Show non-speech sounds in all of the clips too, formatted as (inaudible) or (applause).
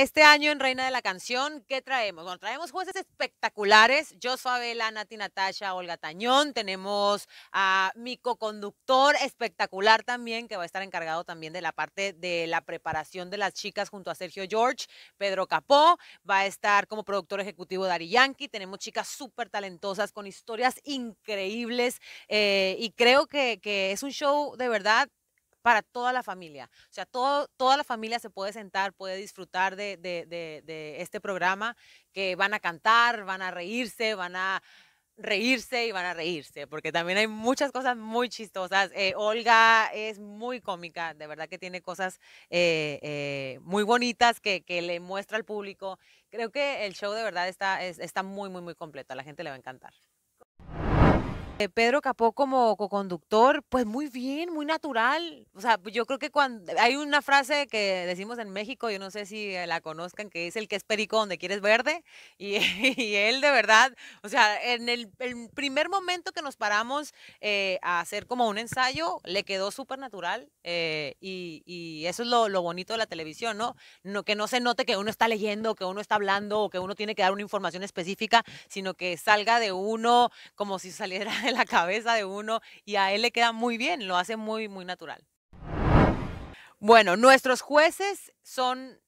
Este año en Reina de la Canción, ¿qué traemos? Bueno, traemos jueces espectaculares, soy Favela, Nati Natasha, Olga Tañón, tenemos a mi co-conductor espectacular también, que va a estar encargado también de la parte de la preparación de las chicas junto a Sergio George, Pedro Capó, va a estar como productor ejecutivo Ari Yankee, tenemos chicas súper talentosas con historias increíbles eh, y creo que es un show de verdad para toda la familia. O sea, todo, toda la familia se puede sentar, puede disfrutar de, de, este programa, que van a cantar, van a reírse, van a reírse y van a reírse, porque también hay muchas cosas muy chistosas. Eh, Olga es muy cómica, de verdad que tiene cosas eh, eh, muy bonitas que, le muestra al público. Creo que el show de verdad está, está muy, muy, muy completo, a la gente le va a encantar. Eh, Pedro Capó como co-conductor, pues muy bien, muy natural. O sea, yo creo que cuando hay una frase que decimos en México, yo no sé si eh, la conozcan, que es el que es perico donde quieres verde. (laughs) Y, él de verdad, o sea, en el, primer momento que nos paramos eh, a hacer como un ensayo, le quedó súper natural. y, eso es lo, bonito de la televisión, ¿no? Que no se note que uno está leyendo, que uno está hablando o que uno tiene que dar una información específica, sino que salga de uno como si saliera (laughs) la cabeza de uno y a él le queda muy bien, lo hace muy, muy natural. Bueno, nuestros jueces son,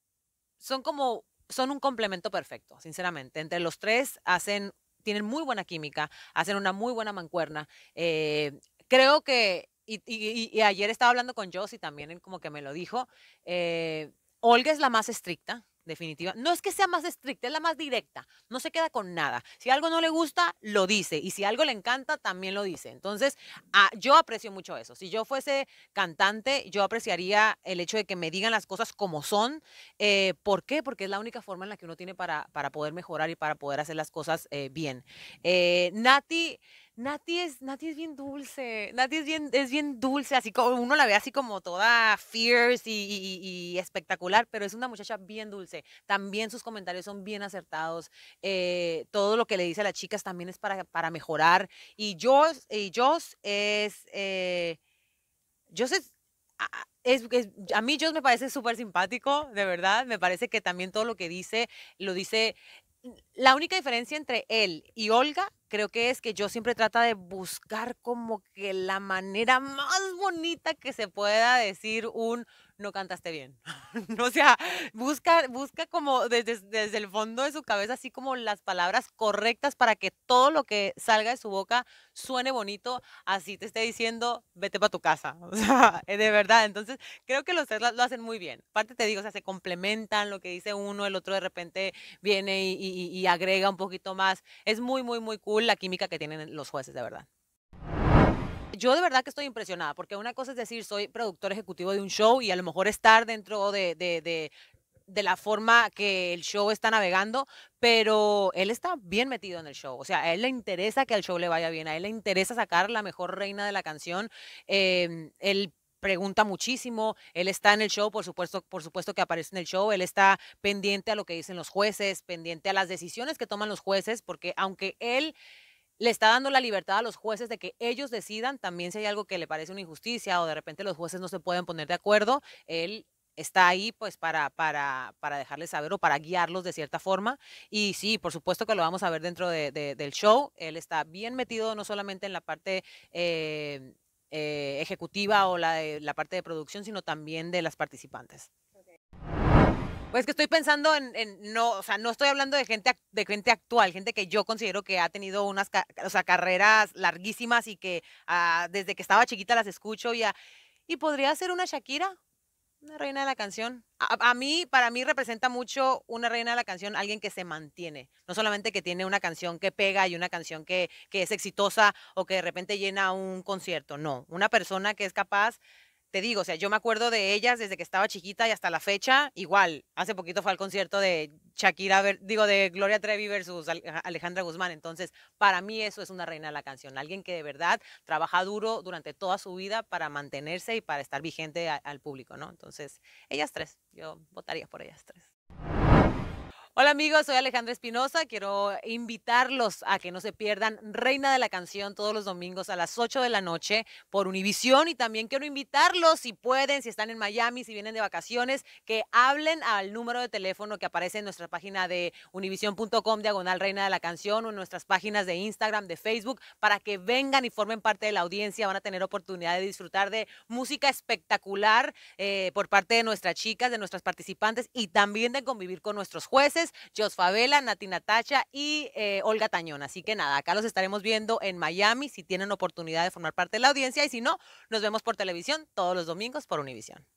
son como, son un complemento perfecto, sinceramente. Entre los tres hacen, tienen muy buena química, hacen una muy buena mancuerna. Eh, creo que, y, ayer estaba hablando con Josie también, como que me lo dijo, eh, Olga es la más estricta, definitiva. No es que sea más estricta, es la más directa. No se queda con nada. Si algo no le gusta, lo dice. Y si algo le encanta, también lo dice. Entonces, ah, yo aprecio mucho eso. Si yo fuese cantante, yo apreciaría el hecho de que me digan las cosas como son. Eh, ¿Por qué? Porque es la única forma en la que uno tiene para, para poder mejorar y para poder hacer las cosas eh, bien. Eh, Nati Nati es, bien dulce, Nati es bien, dulce, así como uno la ve así como toda fierce y, espectacular, pero es una muchacha bien dulce. También sus comentarios son bien acertados, eh, todo lo que le dice a las chicas también es para, para mejorar. Y Joss, es, eh, es, es, es, a mí Joss me parece súper simpático, de verdad, me parece que también todo lo que dice, lo dice la única diferencia entre él y Olga creo que es que yo siempre trata de buscar como que la manera más bonita que se pueda decir un no cantaste bien. (laughs) o sea, busca, busca como desde, desde el fondo de su cabeza, así como las palabras correctas para que todo lo que salga de su boca suene bonito, así te esté diciendo, vete para tu casa. (laughs) O sea, eh, de verdad. Entonces, creo que los tres lo hacen muy bien. Aparte te digo, o se complementan lo que dice uno, el otro de repente viene y agrega un poquito más. Es muy, muy, muy cool la química que tienen los jueces, de verdad yo de verdad que estoy impresionada, porque una cosa es decir, soy productor ejecutivo de un show y a lo mejor estar dentro de, de, la forma que el show está navegando, pero él está bien metido en el show. O sea, a él le interesa que al show le vaya bien, a él le interesa sacar la mejor reina de la canción. Em, él pregunta muchísimo, él está en el show, por supuesto, por supuesto que aparece en el show, él está pendiente a lo que dicen los jueces, pendiente a las decisiones que toman los jueces, porque aunque él le está dando la libertad a los jueces de que ellos decidan también si hay algo que le parece una injusticia o de repente los jueces no se pueden poner de acuerdo, él está ahí pues para, para, dejarles saber o para guiarlos de cierta forma. Y sí, por supuesto que lo vamos a ver dentro del show. Él está bien metido no solamente en la parte... Eh, eh, ejecutiva o la, la parte de producción, sino también de las participantes. Pues que estoy pensando en, no, o sea, no estoy hablando de gente de gente actual, gente que yo considero que ha tenido unas o sea, carreras larguísimas y que ah, desde que estaba chiquita las escucho Y podría ser una Shakira, una reina de la canción. A, a, mí, para mí representa mucho una reina de la canción, alguien que se mantiene. No solamente que tiene una canción que pega y una canción que, que es exitosa o que de repente llena un concierto. No, una persona que es capaz te digo, o sea, yo me acuerdo de ellas desde que estaba chiquita y hasta la fecha, igual, hace poquito fue al concierto de Shakira, digo, de Gloria Trevi versus Alejandra Guzmán, entonces, para mí eso es una reina de la canción, alguien que de verdad trabaja duro durante toda su vida para mantenerse y para estar vigente al público, ¿no? Entonces, ellas tres, yo votaría por ellas tres. Hola amigos, soy Alejandra Espinosa. Quiero invitarlos a que no se pierdan Reina de la Canción todos los domingos a las 8 de la noche por Univisión. Y también quiero invitarlos, si pueden, si están en Miami, si vienen de vacaciones, que hablen al número de teléfono que aparece en nuestra página de univision.com, diagonal Reina de la Canción, o en nuestras páginas de Instagram, de Facebook, para que vengan y formen parte de la audiencia. Van a tener oportunidad de disfrutar de música espectacular eh, por parte de nuestras chicas, de nuestras participantes y también de convivir con nuestros jueces Jos Favela, Nati Natacha y eh, Olga Tañón. Así que nada, acá los estaremos viendo en Miami si tienen oportunidad de formar parte de la audiencia y si no, nos vemos por televisión todos los domingos por Univisión.